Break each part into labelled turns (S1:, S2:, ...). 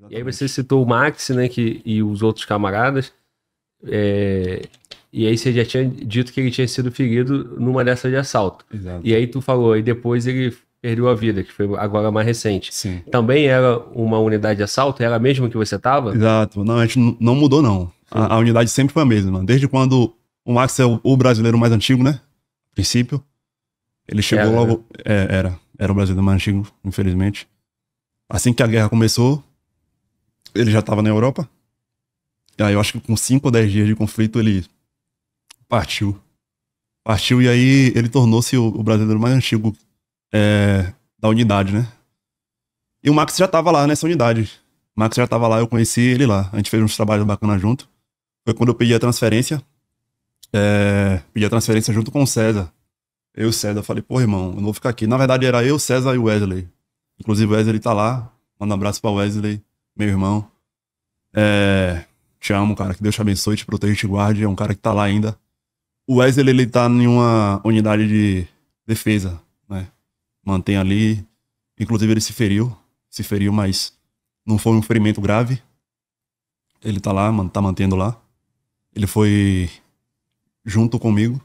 S1: Exatamente. E aí você citou o Max, né, que, e os outros camaradas. É, e aí você já tinha dito que ele tinha sido ferido numa dessa de assalto. Exato. E aí tu falou, e depois ele perdeu a vida, que foi agora mais recente. Sim. Também era uma unidade de assalto? Era a mesma que você estava?
S2: Exato. Não, a gente não mudou, não. A, a, unidade sempre foi a mesma. Desde quando o Max é o, o brasileiro mais antigo, né? A princípio. Ele chegou era. Né? logo... É, era. Era o brasileiro mais antigo, infelizmente. Assim que a guerra começou, ele já estava na Europa. E aí eu acho que com 5 ou 10 dias de conflito ele partiu. Partiu e aí ele tornou-se o, o, brasileiro mais antigo é, da unidade, né? E o Max já estava lá nessa unidade. O Max já estava lá, eu conheci ele lá. A gente fez uns trabalhos bacanas junto. Foi quando eu pedi a transferência. É, pedi a transferência junto com o César. Eu e o César, falei, pô, irmão, eu não vou ficar aqui. Na verdade era eu, César e o Wesley. Inclusive o Wesley tá lá. Manda um abraço pra Wesley meu irmão. É, te amo, cara. Que Deus te abençoe, te proteja, te guarde. É um cara que tá lá ainda. O Wesley, ele tá em uma unidade de defesa, né? Mantém ali. Inclusive, ele se feriu. Se feriu, mas não foi um ferimento grave. Ele tá lá, tá mantendo lá. Ele foi junto comigo.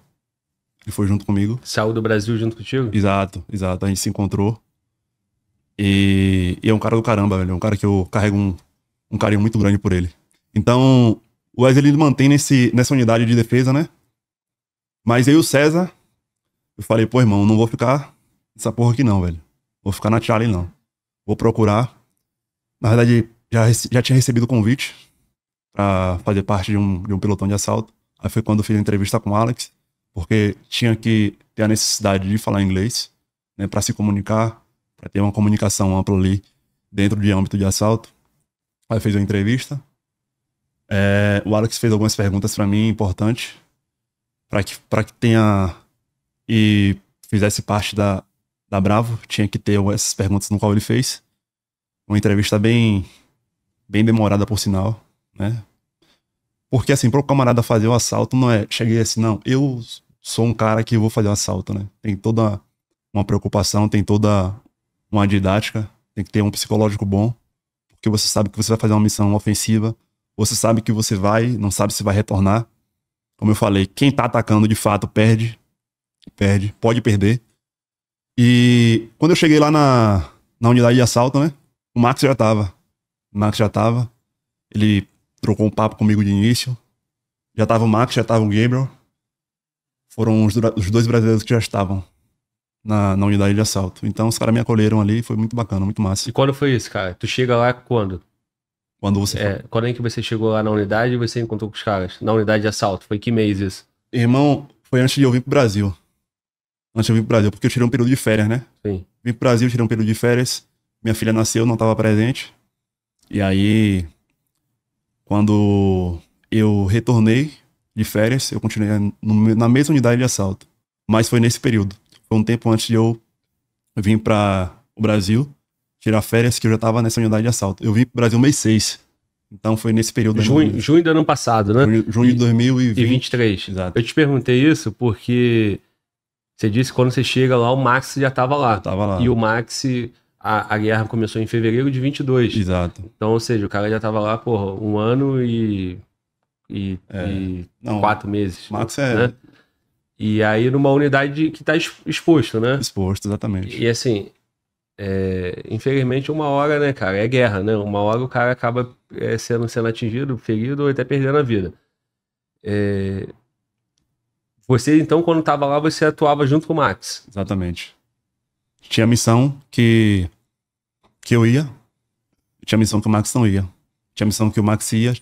S2: Ele foi junto comigo. Saiu do Brasil junto contigo? Exato, exato. A gente se encontrou. E, e, é um cara do caramba, velho. É um cara que eu carrego um, um carinho muito grande por ele. Então, o Wesley ele mantém nesse, nessa unidade de defesa, né? Mas eu e o César, eu falei, pô, irmão, não vou ficar nessa porra aqui não, velho. Vou ficar na Charlie não. Vou procurar. Na verdade, já, já tinha recebido o convite para fazer parte de um, de um pelotão de assalto. Aí foi quando eu fiz a entrevista com o Alex, porque tinha que ter a necessidade de falar inglês, né, para se comunicar, tem ter uma comunicação ampla ali dentro de âmbito de assalto. Aí fez uma entrevista. É, o Alex fez algumas perguntas para mim importantes para que para que tenha e fizesse parte da da Bravo tinha que ter essas perguntas no qual ele fez uma entrevista bem bem demorada por sinal, né? Porque assim, pro camarada fazer o assalto não é, cheguei é assim, não, eu sou um cara que vou fazer o assalto, né? Tem toda uma preocupação, tem toda uma didática, tem que ter um psicológico bom, porque você sabe que você vai fazer uma missão ofensiva, você sabe que você vai, não sabe se vai retornar. Como eu falei, quem tá atacando de fato perde, perde, pode perder. E quando eu cheguei lá na, na unidade de assalto, né? O Max já tava. O Max já tava. Ele trocou um papo comigo de início. Já tava o Max, já tava o Gabriel. Foram os, os dois brasileiros que já estavam na, na unidade de assalto. Então os caras me acolheram ali, foi muito bacana, muito massa. E
S1: quando foi isso, cara? Tu chega lá quando? Quando você. É, foi? quando é que você chegou lá na unidade e você encontrou com os caras? Na unidade de assalto, foi que
S2: mês isso? Irmão, foi antes de eu vir pro Brasil. Antes de eu vir pro Brasil, porque eu tirei um período de férias, né? Sim. Vim pro Brasil, tirei um período de férias. Minha filha nasceu, não tava presente. E aí, quando eu retornei de férias, eu continuei no, na mesma unidade de assalto. Mas foi nesse período. Foi um tempo antes de eu vir para o Brasil tirar férias, que eu já estava nessa unidade de assalto. Eu vim para o Brasil mês 6. Então foi nesse período. Junho, ano... junho do ano passado, né? Junho, junho e, de 2023.
S1: Exato. Eu te perguntei isso porque você disse que quando você chega lá, o Max já estava lá. Eu tava lá. E o Max, a, a, guerra começou em fevereiro de 22. Exato. Então, ou seja, o cara já estava lá, por um ano e. e, é. e não, quatro meses. Max é. Né? E aí numa unidade que está exposto, né? Exposto, exatamente. E, assim, é, infelizmente uma hora, né, cara, é guerra, né? Uma hora o cara acaba é, sendo, sendo atingido, ferido ou até perdendo a vida. É... Você, então, quando estava lá, você atuava junto com o Max.
S2: Exatamente. Tinha missão que, que eu ia, tinha missão que o Max não ia. Tinha missão que o Max ia,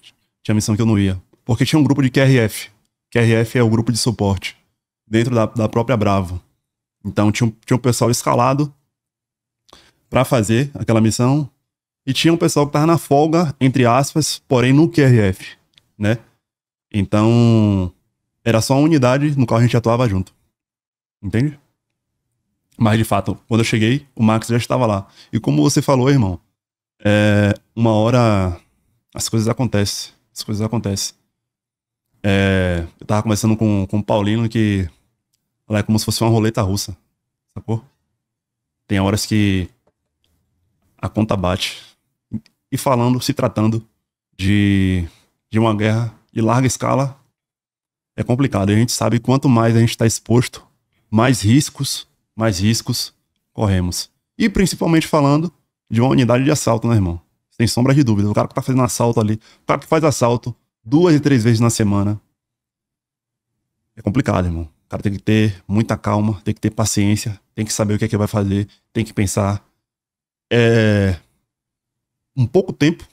S2: tinha missão que eu não ia. Porque tinha um grupo de QRF. QRF é o grupo de suporte dentro da, da própria Bravo. Então tinha um, tinha um pessoal escalado para fazer aquela missão e tinha um pessoal que tava na folga, entre aspas, porém no QRF, né? Então era só uma unidade no qual a gente atuava junto. Entende? Mas de fato, quando eu cheguei, o Max já estava lá. E como você falou, irmão, é, uma hora as coisas acontecem. As coisas acontecem. É, eu tava conversando com, com o Paulino que ela é como se fosse uma roleta russa, sacou? Tem horas que a conta bate. E falando, se tratando de, de uma guerra de larga escala, é complicado. a gente sabe quanto mais a gente está exposto, mais riscos, mais riscos corremos. E principalmente falando de uma unidade de assalto, né, irmão? Sem sombra de dúvida. O cara que tá fazendo assalto ali, o cara que faz assalto duas e três vezes na semana. É complicado, irmão cara tem que ter muita calma, tem que ter paciência, tem que saber o que é que vai fazer, tem que pensar. É um pouco tempo,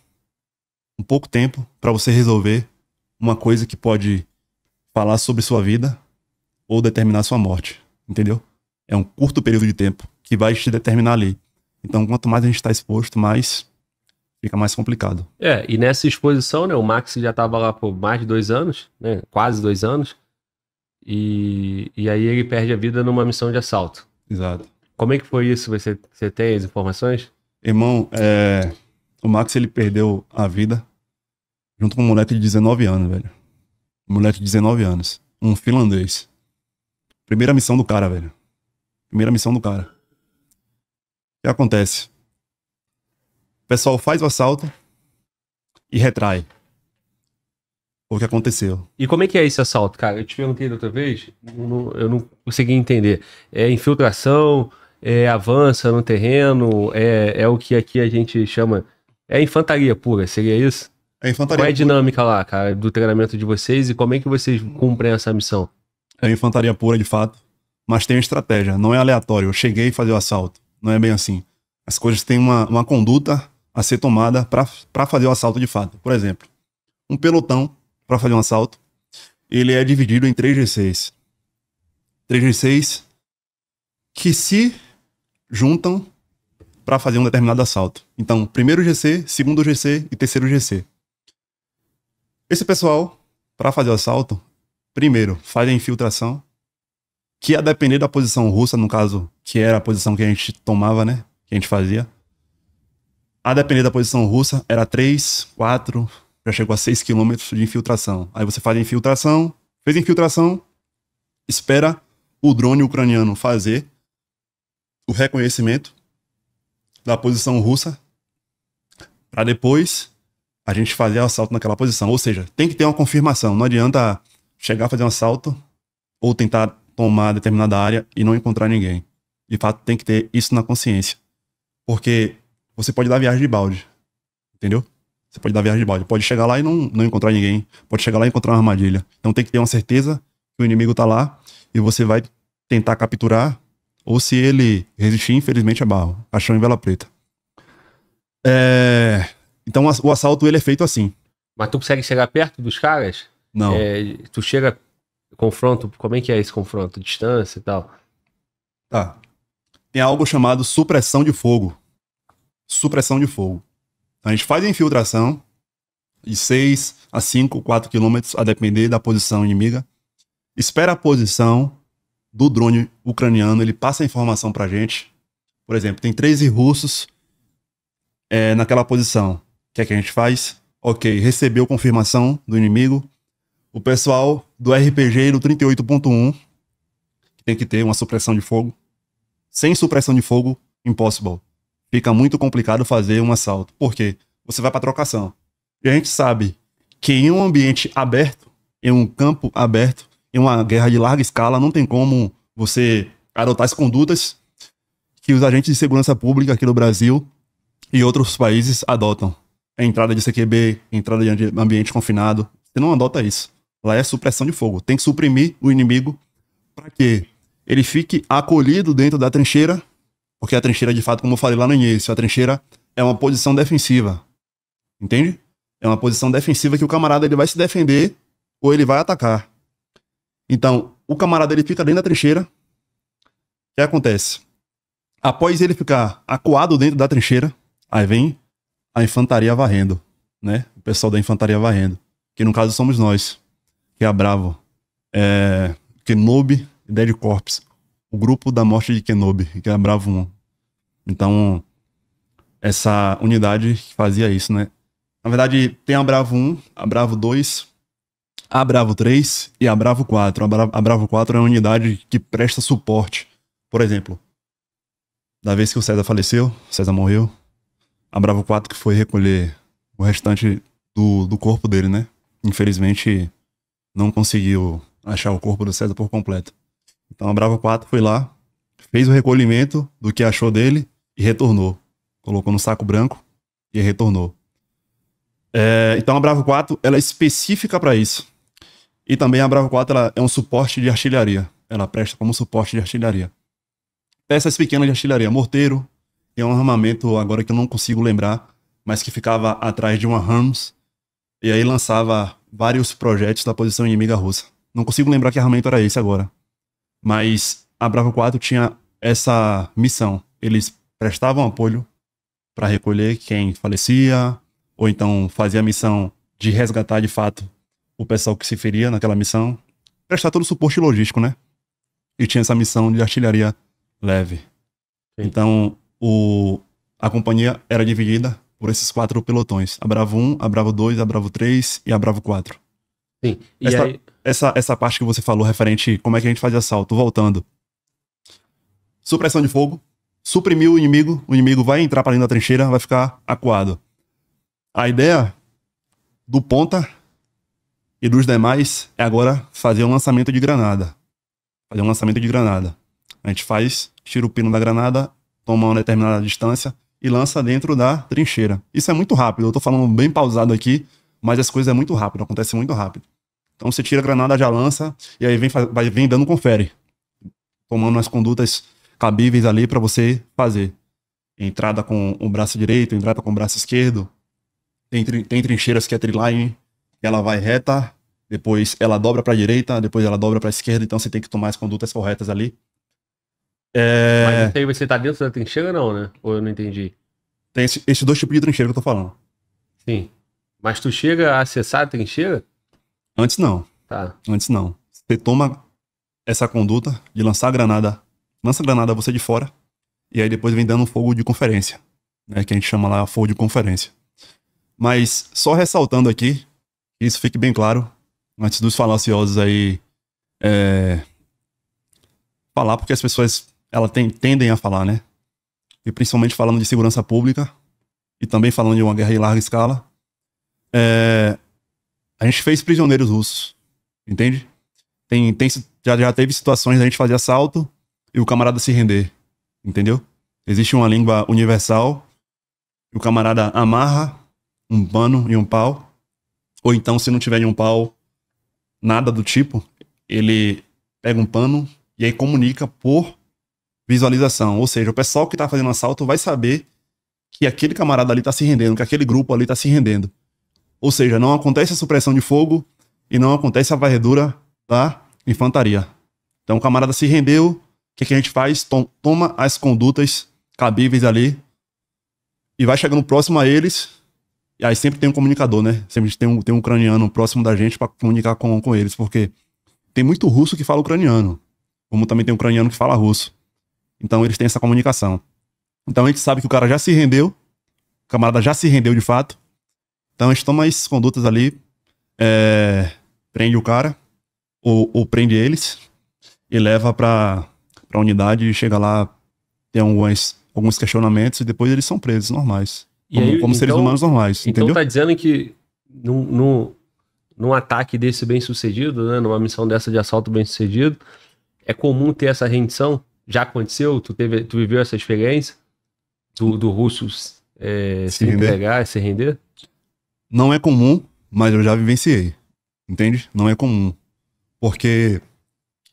S2: um pouco tempo para você resolver uma coisa que pode falar sobre sua vida ou determinar sua morte, entendeu? É um curto período de tempo que vai te determinar ali. Então, quanto mais a gente está exposto, mais fica mais complicado.
S1: É, e nessa exposição, né, o Max já estava lá por mais de dois anos, né, quase dois anos, e, e aí ele perde a vida numa missão de assalto. Exato.
S2: Como é que foi isso? Você, você tem as informações? Irmão, é, o Max ele perdeu a vida junto com um moleque de 19 anos, velho. Um moleque de 19 anos. Um finlandês. Primeira missão do cara, velho. Primeira missão do cara. O que acontece? O pessoal faz o assalto e retrai o que aconteceu. E como é que é esse assalto,
S1: cara? Eu te perguntei da outra vez, não, eu não consegui entender. É infiltração, é avança no terreno, é, é o que aqui a gente chama. É infantaria pura, seria isso? É infantaria Qual é a dinâmica pura. lá, cara, do treinamento de vocês e como é que vocês cumprem
S2: essa missão? É infantaria pura, de fato, mas tem uma estratégia, não é aleatório. Eu cheguei e fazer o assalto, não é bem assim. As coisas têm uma, uma conduta a ser tomada para fazer o assalto de fato. Por exemplo, um pelotão para fazer um assalto, ele é dividido em 3G6. 3G6 que se juntam para fazer um determinado assalto. Então, primeiro GC, segundo GC e terceiro GC. Esse pessoal, para fazer o assalto, primeiro faz a infiltração, que a depender da posição russa, no caso, que era a posição que a gente tomava, né? Que a gente fazia. A depender da posição russa, era 3, 4, já chegou a 6 km de infiltração. Aí você faz a infiltração, fez a infiltração, espera o drone ucraniano fazer o reconhecimento da posição russa para depois a gente fazer o assalto naquela posição. Ou seja, tem que ter uma confirmação. Não adianta chegar a fazer um assalto ou tentar tomar determinada área e não encontrar ninguém. De fato, tem que ter isso na consciência. Porque você pode dar viagem de balde. Entendeu? Você pode dar viagem de balde. Pode chegar lá e não, não encontrar ninguém. Pode chegar lá e encontrar uma armadilha. Então tem que ter uma certeza que o inimigo tá lá e você vai tentar capturar. Ou se ele resistir, infelizmente é barro. Caixão em vela preta. É... Então
S1: o assalto ele é feito assim. Mas tu consegue chegar perto dos caras? Não. É, tu chega,
S2: confronto, como é que é esse confronto? Distância e tal? Tá. Tem algo chamado supressão de fogo. Supressão de fogo. Então a gente faz a infiltração de 6 a 5, 4 quilômetros, a depender da posição inimiga. Espera a posição do drone ucraniano, ele passa a informação pra gente. Por exemplo, tem 13 russos é, naquela posição. O que é que a gente faz? Ok, recebeu confirmação do inimigo. O pessoal do RPG do 38.1 tem que ter uma supressão de fogo. Sem supressão de fogo, impossible fica muito complicado fazer um assalto. Por quê? Você vai para trocação. E a gente sabe que em um ambiente aberto, em um campo aberto, em uma guerra de larga escala, não tem como você adotar as condutas que os agentes de segurança pública aqui no Brasil e outros países adotam. A é entrada de CQB, entrada de ambiente confinado. Você não adota isso. Lá é supressão de fogo. Tem que suprimir o inimigo para que ele fique acolhido dentro da trincheira porque a trincheira, de fato, como eu falei lá no início, a trincheira é uma posição defensiva. Entende? É uma posição defensiva que o camarada ele vai se defender ou ele vai atacar. Então, o camarada ele fica dentro da trincheira. O que acontece? Após ele ficar acuado dentro da trincheira, aí vem a infantaria varrendo, né? O pessoal da infantaria varrendo, que no caso somos nós, que é a Bravo, é... é Noob e Dead Corps o grupo da morte de Kenobi, que era é Bravo 1. Então, essa unidade fazia isso, né? Na verdade, tem a Bravo 1, a Bravo 2, a Bravo 3 e a Bravo 4. A, Bra a Bravo 4 é uma unidade que presta suporte. Por exemplo, da vez que o César faleceu, o César morreu, a Bravo 4 que foi recolher o restante do, do corpo dele, né? Infelizmente, não conseguiu achar o corpo do César por completo. Então a Bravo 4 foi lá, fez o recolhimento do que achou dele e retornou. Colocou no saco branco e retornou. É, então a Bravo 4 ela é específica para isso. E também a Bravo 4 ela é um suporte de artilharia. Ela presta como suporte de artilharia. Peças pequenas de artilharia, morteiro, tem um armamento agora que eu não consigo lembrar, mas que ficava atrás de uma Rams e aí lançava vários projetos da posição inimiga russa. Não consigo lembrar que armamento era esse agora. Mas a Bravo 4 tinha essa missão. Eles prestavam apoio para recolher quem falecia, ou então fazia a missão de resgatar de fato o pessoal que se feria naquela missão. Prestar todo o suporte logístico, né? E tinha essa missão de artilharia leve. Sim. Então, o, a companhia era dividida por esses quatro pelotões: a Bravo 1, a Bravo 2, a Bravo 3 e a Bravo 4. Sim. E aí, essa, essa parte que você falou referente como é que a gente faz assalto, voltando. Supressão de fogo, suprimir o inimigo, o inimigo vai entrar para dentro da trincheira, vai ficar acuado. A ideia do ponta e dos demais é agora fazer um lançamento de granada. Fazer um lançamento de granada. A gente faz, tira o pino da granada, toma uma determinada distância e lança dentro da trincheira. Isso é muito rápido, eu tô falando bem pausado aqui, mas as coisas é muito rápido, acontece muito rápido. Então você tira a granada, já lança, e aí vem, vai, vem dando confere. Tomando as condutas cabíveis ali para você fazer. Entrada com o braço direito, entrada com o braço esquerdo. Tem, tem trincheiras que é triline, ela vai reta, depois ela dobra para a direita, depois ela dobra para a esquerda, então você tem que tomar as condutas corretas ali.
S1: É... Mas isso aí você tá dentro da trincheira ou não, né? Ou eu não entendi?
S2: Tem esses esse dois tipos de trincheira que eu tô falando. Sim. Mas tu chega
S1: a acessar a trincheira?
S2: Antes não. Tá. Antes não. Você toma essa conduta de lançar a granada, lança a granada você de fora, e aí depois vem dando um fogo de conferência, né, que a gente chama lá fogo de conferência. Mas só ressaltando aqui, isso fique bem claro, antes dos falaciosos aí é, falar, porque as pessoas ela tem, tendem a falar, né? E principalmente falando de segurança pública, e também falando de uma guerra em larga escala, é, a gente fez prisioneiros russos, entende? Tem, tem, já, já teve situações da gente fazer assalto e o camarada se render, entendeu? Existe uma língua universal, e o camarada amarra um pano e um pau, ou então, se não tiver nenhum pau, nada do tipo, ele pega um pano e aí comunica por visualização. Ou seja, o pessoal que tá fazendo assalto vai saber que aquele camarada ali tá se rendendo, que aquele grupo ali tá se rendendo. Ou seja, não acontece a supressão de fogo e não acontece a varredura da infantaria. Então o camarada se rendeu, o que, é que a gente faz? Tom, toma as condutas cabíveis ali e vai chegando próximo a eles. E aí sempre tem um comunicador, né? Sempre tem um, tem um ucraniano próximo da gente para comunicar com, com eles, porque tem muito russo que fala ucraniano, como também tem ucraniano que fala russo. Então eles têm essa comunicação. Então a gente sabe que o cara já se rendeu, o camarada já se rendeu de fato, então a gente toma essas condutas ali, é, prende o cara, ou, ou, prende eles, e leva pra, pra unidade e chega lá, tem algumas, alguns questionamentos, e depois eles são presos, normais. Como, aí, como então, seres humanos normais, então entendeu? Então tá
S1: dizendo que no, no, num ataque desse bem sucedido, né, numa missão dessa de assalto bem sucedido, é comum ter essa rendição? Já aconteceu? Tu, teve, tu viveu essa
S2: experiência do, do russo é, se, se entregar, se render? Não é comum, mas eu já vivenciei. Entende? Não é comum. Porque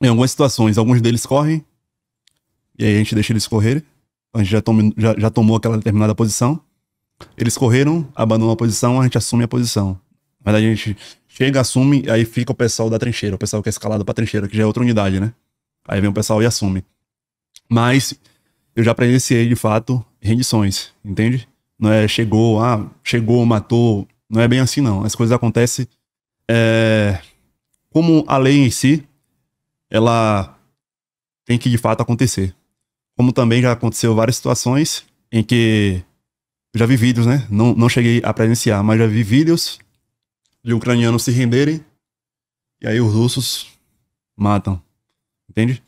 S2: em algumas situações, alguns deles correm, e aí a gente deixa eles correrem. A gente já, tome, já, já tomou aquela determinada posição. Eles correram, abandonam a posição, a gente assume a posição. Mas a gente chega, assume, aí fica o pessoal da trincheira, o pessoal que é escalado pra trincheira, que já é outra unidade, né? Aí vem o pessoal e assume. Mas eu já presenciei, de fato, rendições, entende? Não é chegou, ah, chegou, matou, não é bem assim, não. As coisas acontecem. É, como a lei em si, ela tem que de fato acontecer. Como também já aconteceu várias situações em que já vi vídeos, né? Não, não cheguei a presenciar, mas já vi vídeos de ucranianos se renderem e aí os russos matam. Entende?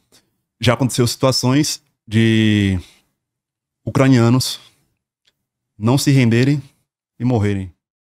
S2: Já aconteceu situações de ucranianos não se renderem e morrerem.